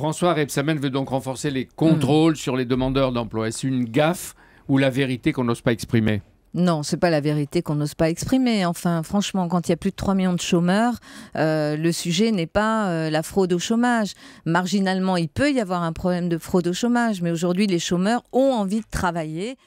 François Rebsamen veut donc renforcer les contrôles hmm. sur les demandeurs d'emploi. Est-ce une gaffe ou la vérité qu'on n'ose pas exprimer non, c'est pas la vérité qu'on n'ose pas exprimer. Enfin, franchement, quand il y a plus de 3 millions de chômeurs, euh, le sujet n'est pas euh, la fraude au chômage. Marginalement, il peut y avoir un problème de fraude au chômage, mais aujourd'hui, les chômeurs ont envie de travailler.